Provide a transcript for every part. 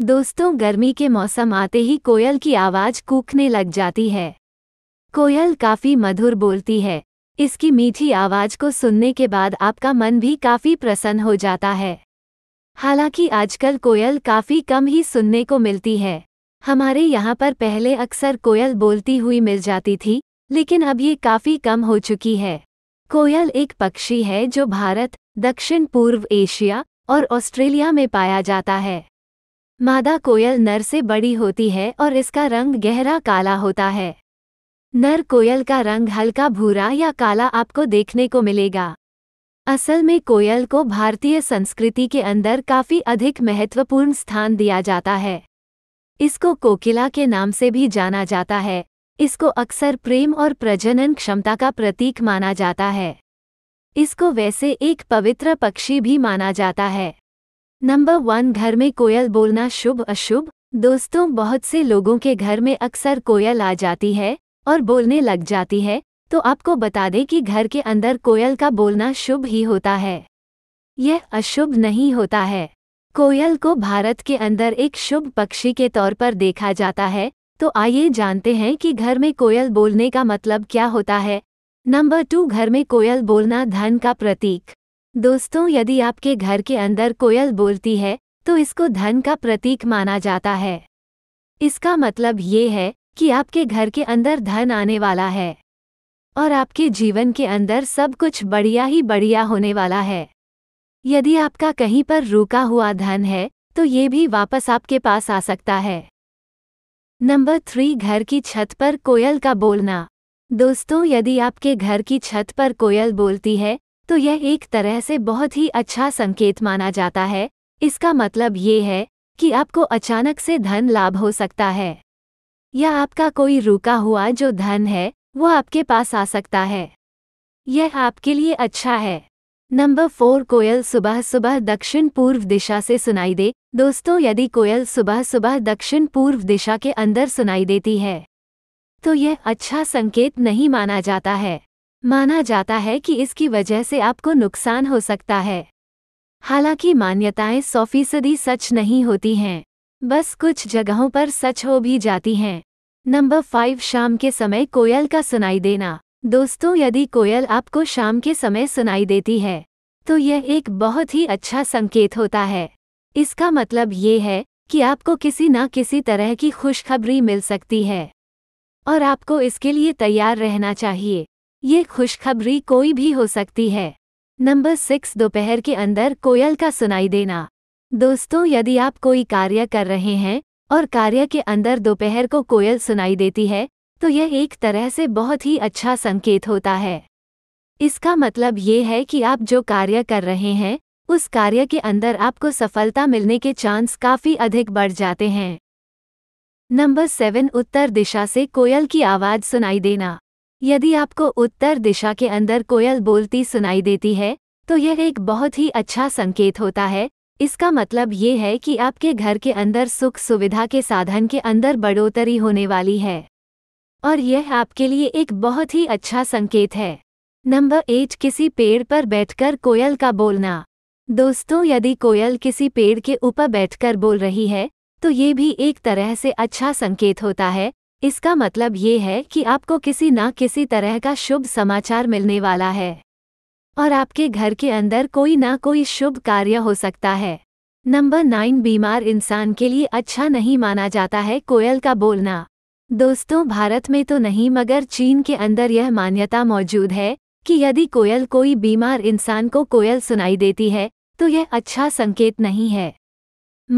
दोस्तों गर्मी के मौसम आते ही कोयल की आवाज़ कूखने लग जाती है कोयल काफ़ी मधुर बोलती है इसकी मीठी आवाज़ को सुनने के बाद आपका मन भी काफ़ी प्रसन्न हो जाता है हालांकि आजकल कोयल काफ़ी कम ही सुनने को मिलती है हमारे यहाँ पर पहले अक्सर कोयल बोलती हुई मिल जाती थी लेकिन अब ये काफ़ी कम हो चुकी है कोयल एक पक्षी है जो भारत दक्षिण पूर्व एशिया और ऑस्ट्रेलिया में पाया जाता है मादा कोयल नर से बड़ी होती है और इसका रंग गहरा काला होता है नर कोयल का रंग हल्का भूरा या काला आपको देखने को मिलेगा असल में कोयल को भारतीय संस्कृति के अंदर काफ़ी अधिक महत्वपूर्ण स्थान दिया जाता है इसको कोकिला के नाम से भी जाना जाता है इसको अक्सर प्रेम और प्रजनन क्षमता का प्रतीक माना जाता है इसको वैसे एक पवित्र पक्षी भी माना जाता है नंबर वन घर में कोयल बोलना शुभ अशुभ दोस्तों बहुत से लोगों के घर में अक्सर कोयल आ जाती है और बोलने लग जाती है तो आपको बता दें कि घर के अंदर कोयल का बोलना शुभ ही होता है यह अशुभ नहीं होता है कोयल को भारत के अंदर एक शुभ पक्षी के तौर पर देखा जाता है तो आइए जानते हैं कि घर में कोयल बोलने का मतलब क्या होता है नंबर टू घर में कोयल बोलना धन का प्रतीक दोस्तों यदि आपके घर के अंदर कोयल बोलती है तो इसको धन का प्रतीक माना जाता है इसका मतलब ये है कि आपके घर के अंदर धन आने वाला है और आपके जीवन के अंदर सब कुछ बढ़िया ही बढ़िया होने वाला है यदि आपका कहीं पर रुका हुआ धन है तो ये भी वापस आपके पास आ सकता है नंबर थ्री घर की छत पर कोयल का बोलना दोस्तों यदि आपके घर की छत पर कोयल बोलती है तो यह एक तरह से बहुत ही अच्छा संकेत माना जाता है इसका मतलब ये है कि आपको अचानक से धन लाभ हो सकता है या आपका कोई रुका हुआ जो धन है वो आपके पास आ सकता है यह आपके लिए अच्छा है नंबर फोर कोयल सुबह सुबह दक्षिण पूर्व दिशा से सुनाई दे दोस्तों यदि कोयल सुबह सुबह दक्षिण पूर्व दिशा के अंदर सुनाई देती है तो यह अच्छा संकेत नहीं माना जाता है माना जाता है कि इसकी वजह से आपको नुकसान हो सकता है हालांकि मान्यताएं सौ फीसदी सच नहीं होती हैं बस कुछ जगहों पर सच हो भी जाती हैं नंबर फाइव शाम के समय कोयल का सुनाई देना दोस्तों यदि कोयल आपको शाम के समय सुनाई देती है तो यह एक बहुत ही अच्छा संकेत होता है इसका मतलब ये है कि आपको किसी न किसी तरह की खुशखबरी मिल सकती है और आपको इसके लिए तैयार रहना चाहिए ये खुशखबरी कोई भी हो सकती है नंबर सिक्स दोपहर के अंदर कोयल का सुनाई देना दोस्तों यदि आप कोई कार्य कर रहे हैं और कार्य के अंदर दोपहर को कोयल सुनाई देती है तो यह एक तरह से बहुत ही अच्छा संकेत होता है इसका मतलब ये है कि आप जो कार्य कर रहे हैं उस कार्य के अंदर आपको सफलता मिलने के चांस काफ़ी अधिक बढ़ जाते हैं नंबर सेवन उत्तर दिशा से कोयल की आवाज़ सुनाई देना यदि आपको उत्तर दिशा के अंदर कोयल बोलती सुनाई देती है तो यह एक बहुत ही अच्छा संकेत होता है इसका मतलब ये है कि आपके घर के अंदर सुख सुविधा के साधन के अंदर बढ़ोतरी होने वाली है और यह आपके लिए एक बहुत ही अच्छा संकेत है नंबर एट किसी पेड़ पर बैठकर कोयल का बोलना दोस्तों यदि कोयल किसी पेड़ के ऊपर बैठकर बोल रही है तो ये भी एक तरह से अच्छा संकेत होता है इसका मतलब ये है कि आपको किसी ना किसी तरह का शुभ समाचार मिलने वाला है और आपके घर के अंदर कोई ना कोई शुभ कार्य हो सकता है नंबर नाइन बीमार इंसान के लिए अच्छा नहीं माना जाता है कोयल का बोलना दोस्तों भारत में तो नहीं मगर चीन के अंदर यह मान्यता मौजूद है कि यदि कोयल कोई बीमार इंसान को कोयल सुनाई देती है तो यह अच्छा संकेत नहीं है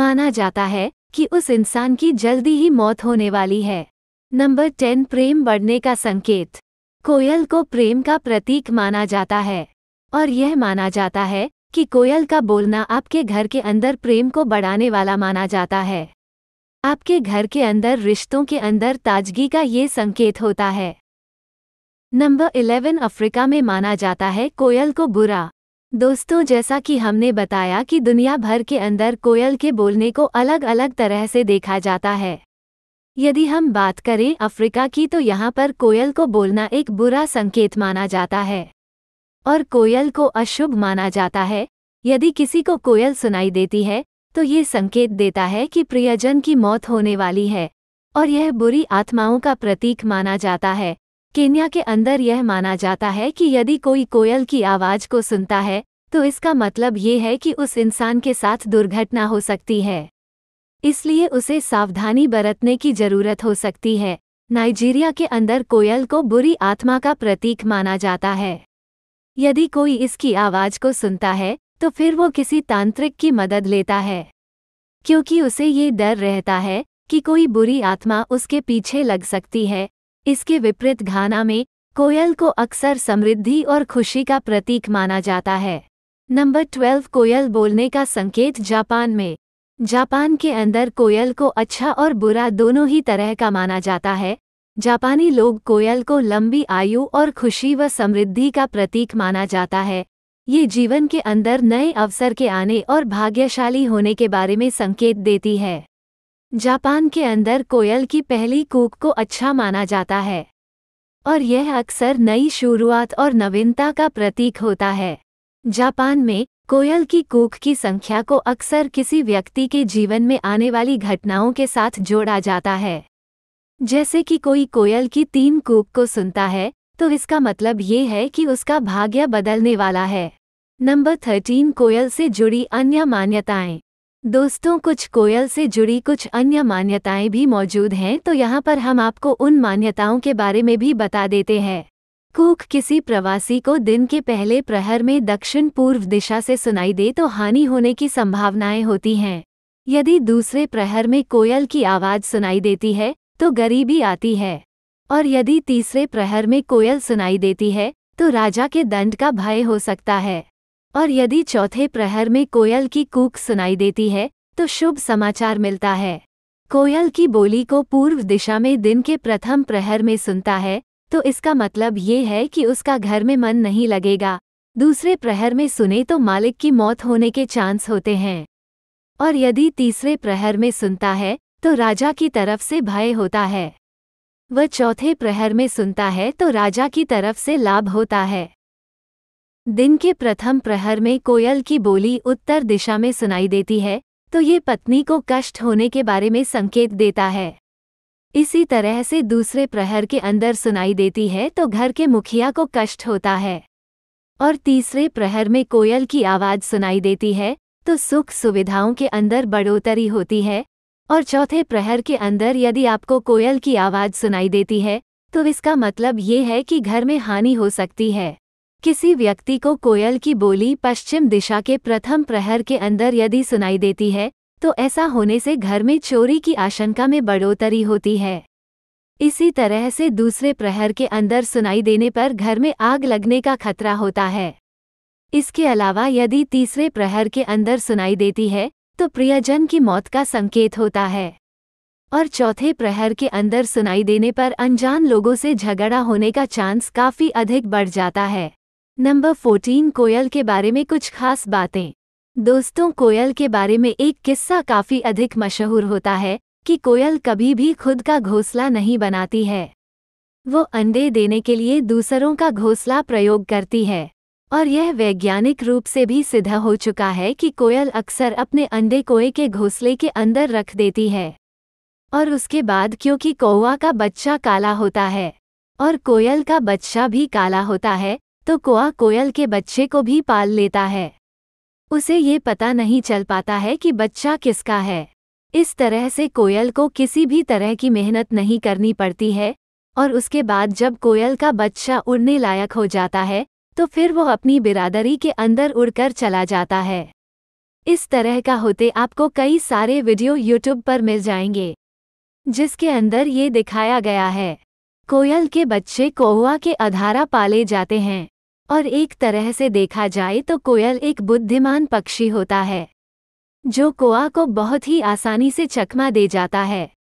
माना जाता है कि उस इंसान की जल्दी ही मौत होने वाली है नंबर टेन प्रेम बढ़ने का संकेत कोयल को प्रेम का प्रतीक माना जाता है और यह माना जाता है कि कोयल का बोलना आपके घर के अंदर प्रेम को बढ़ाने वाला माना जाता है आपके घर के अंदर रिश्तों के अंदर ताजगी का ये संकेत होता है नंबर इलेवन अफ्रीका में माना जाता है कोयल को बुरा दोस्तों जैसा कि हमने बताया कि दुनिया भर के अंदर कोयल के बोलने को अलग अलग तरह से देखा जाता है यदि हम बात करें अफ्रीका की तो यहाँ पर कोयल को बोलना एक बुरा संकेत माना जाता है और कोयल को अशुभ माना जाता है यदि किसी को कोयल सुनाई देती है तो ये संकेत देता है कि प्रियजन की मौत होने वाली है और यह बुरी आत्माओं का प्रतीक माना जाता है केन्या के अंदर यह माना जाता है कि यदि कोई कोयल की आवाज़ को सुनता है तो इसका मतलब ये है कि उस इंसान के साथ दुर्घटना हो सकती है इसलिए उसे सावधानी बरतने की जरूरत हो सकती है नाइजीरिया के अंदर कोयल को बुरी आत्मा का प्रतीक माना जाता है यदि कोई इसकी आवाज़ को सुनता है तो फिर वो किसी तांत्रिक की मदद लेता है क्योंकि उसे ये डर रहता है कि कोई बुरी आत्मा उसके पीछे लग सकती है इसके विपरीत घाना में कोयल को अक्सर समृद्धि और खुशी का प्रतीक माना जाता है नंबर ट्वेल्व कोयल बोलने का संकेत जापान में जापान के अंदर कोयल को अच्छा और बुरा दोनों ही तरह का माना जाता है जापानी लोग कोयल को लंबी आयु और खुशी व समृद्धि का प्रतीक माना जाता है ये जीवन के अंदर नए अवसर के आने और भाग्यशाली होने के बारे में संकेत देती है जापान के अंदर कोयल की पहली कूक को अच्छा माना जाता है और यह अक्सर नई शुरुआत और नवीनता का प्रतीक होता है जापान में कोयल की कूक की संख्या को अक्सर किसी व्यक्ति के जीवन में आने वाली घटनाओं के साथ जोड़ा जाता है जैसे कि कोई कोयल की तीन कूक को सुनता है तो इसका मतलब ये है कि उसका भाग्य बदलने वाला है नंबर थर्टीन कोयल से जुड़ी अन्य मान्यताएं दोस्तों कुछ कोयल से जुड़ी कुछ अन्य मान्यताएं भी मौजूद हैं तो यहाँ पर हम आपको उन मान्यताओं के बारे में भी बता देते हैं कूक किसी प्रवासी को दिन के पहले प्रहर में दक्षिण पूर्व दिशा से सुनाई दे तो हानि होने की संभावनाएं होती हैं यदि दूसरे प्रहर में कोयल की आवाज़ सुनाई देती है तो गरीबी आती है और यदि तीसरे प्रहर में कोयल सुनाई देती है तो राजा के दंड का भय हो सकता है और यदि चौथे प्रहर में कोयल की कूक सुनाई देती है तो शुभ समाचार मिलता है कोयल की बोली को पूर्व दिशा में दिन के प्रथम प्रहर में सुनता है तो इसका मतलब ये है कि उसका घर में मन नहीं लगेगा दूसरे प्रहर में सुने तो मालिक की मौत होने के चांस होते हैं और यदि तीसरे प्रहर में सुनता है तो राजा की तरफ से भय होता है वह चौथे प्रहर में सुनता है तो राजा की तरफ से लाभ होता है दिन के प्रथम प्रहर में कोयल की बोली उत्तर दिशा में सुनाई देती है तो ये पत्नी को कष्ट होने के बारे में संकेत देता है इसी तरह से दूसरे प्रहर के अंदर सुनाई देती है तो घर के मुखिया को कष्ट होता है और तीसरे प्रहर में कोयल की आवाज़ सुनाई देती है तो सुख सुविधाओं के अंदर बढ़ोतरी होती है और चौथे प्रहर के अंदर यदि आपको कोयल की आवाज़ सुनाई देती है तो इसका मतलब ये है कि घर में हानि हो सकती है किसी व्यक्ति को कोयल की बोली पश्चिम दिशा के प्रथम प्रहर के अंदर यदि सुनाई देती है तो ऐसा होने से घर में चोरी की आशंका में बढ़ोतरी होती है इसी तरह से दूसरे प्रहर के अंदर सुनाई देने पर घर में आग लगने का खतरा होता है इसके अलावा यदि तीसरे प्रहर के अंदर सुनाई देती है तो प्रियजन की मौत का संकेत होता है और चौथे प्रहर के अंदर सुनाई देने पर अनजान लोगों से झगड़ा होने का चांस काफ़ी अधिक बढ़ जाता है नंबर फोर्टीन कोयल के बारे में कुछ खास बातें दोस्तों कोयल के बारे में एक किस्सा काफ़ी अधिक मशहूर होता है कि कोयल कभी भी खुद का घोंसला नहीं बनाती है वो अंडे देने के लिए दूसरों का घोंसला प्रयोग करती है और यह वैज्ञानिक रूप से भी सिद्ध हो चुका है कि कोयल अक्सर अपने अंडे कोए के घोंसले के अंदर रख देती है और उसके बाद क्योंकि कौआ का बच्चा काला होता है और कोयल का बच्चा भी काला होता है तो कोआ कोयल के बच्चे को भी पाल लेता है उसे ये पता नहीं चल पाता है कि बच्चा किसका है इस तरह से कोयल को किसी भी तरह की मेहनत नहीं करनी पड़ती है और उसके बाद जब कोयल का बच्चा उड़ने लायक हो जाता है तो फिर वो अपनी बिरादरी के अंदर उड़कर चला जाता है इस तरह का होते आपको कई सारे वीडियो यूट्यूब पर मिल जाएंगे जिसके अंदर ये दिखाया गया है कोयल के बच्चे कोहुआ के अधारा पाले जाते हैं और एक तरह से देखा जाए तो कोयल एक बुद्धिमान पक्षी होता है जो कोआ को बहुत ही आसानी से चकमा दे जाता है